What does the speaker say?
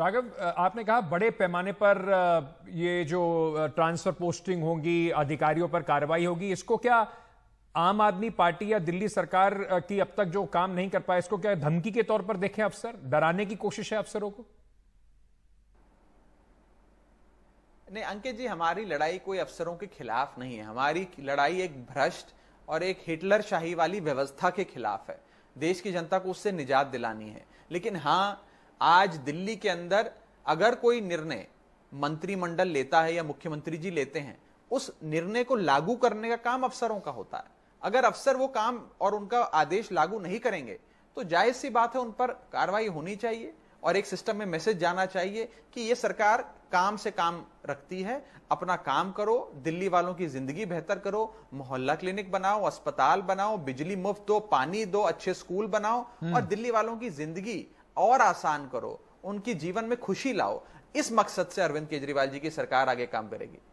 राघव आपने कहा बड़े पैमाने पर ये जो ट्रांसफर पोस्टिंग होगी अधिकारियों पर कार्रवाई होगी इसको क्या आम आदमी पार्टी या दिल्ली सरकार की अब तक जो काम नहीं कर पाए इसको क्या धमकी के तौर पर देखें अफसर डराने की कोशिश है अफसरों को नहीं अंकित जी हमारी लड़ाई कोई अफसरों के खिलाफ नहीं है हमारी लड़ाई एक भ्रष्ट और एक हिटलर शाही वाली व्यवस्था के खिलाफ है देश की जनता को उससे निजात दिलानी है लेकिन हाँ आज दिल्ली के अंदर अगर कोई निर्णय मंत्रिमंडल लेता है या मुख्यमंत्री जी लेते हैं उस निर्णय को लागू करने का काम अफसरों का होता है अगर अफसर वो काम और उनका आदेश लागू नहीं करेंगे तो जायज सी बात है उन पर कार्रवाई होनी चाहिए और एक सिस्टम में मैसेज जाना चाहिए कि ये सरकार काम से काम रखती है अपना काम करो दिल्ली वालों की जिंदगी बेहतर करो मोहल्ला क्लिनिक बनाओ अस्पताल बनाओ बिजली मुफ्त दो पानी दो अच्छे स्कूल बनाओ हम्म। और दिल्ली वालों की जिंदगी और आसान करो उनकी जीवन में खुशी लाओ इस मकसद से अरविंद केजरीवाल जी की सरकार आगे काम करेगी